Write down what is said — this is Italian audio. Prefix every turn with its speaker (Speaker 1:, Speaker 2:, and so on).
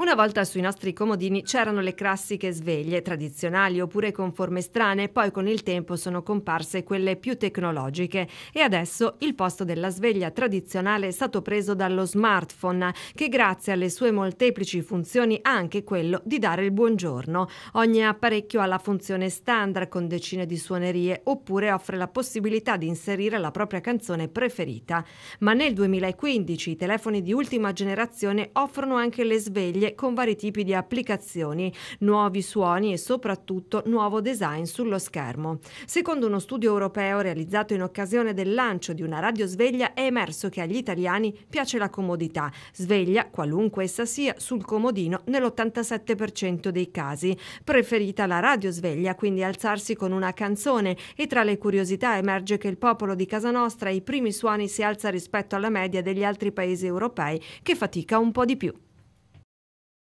Speaker 1: Una volta sui nostri comodini c'erano le classiche sveglie tradizionali oppure con forme strane, poi con il tempo sono comparse quelle più tecnologiche e adesso il posto della sveglia tradizionale è stato preso dallo smartphone che grazie alle sue molteplici funzioni ha anche quello di dare il buongiorno. Ogni apparecchio ha la funzione standard con decine di suonerie oppure offre la possibilità di inserire la propria canzone preferita. Ma nel 2015 i telefoni di ultima generazione offrono anche le sveglie multimedia con vari tipi di applicazioni, nuovi suoni e soprattutto nuovo design sullo schermo. Secondo uno studio europeo realizzato in occasione del lancio di una radio sveglia è emerso che agli italiani piace la comodità, sveglia qualunque essa sia sul comodino nell'87% dei casi. Preferita la radio sveglia, quindi alzarsi con una canzone e tra le curiosità emerge che il popolo di casa nostra i primi suoni si alza rispetto alla media degli altri paesi europei che fatica un po' di più.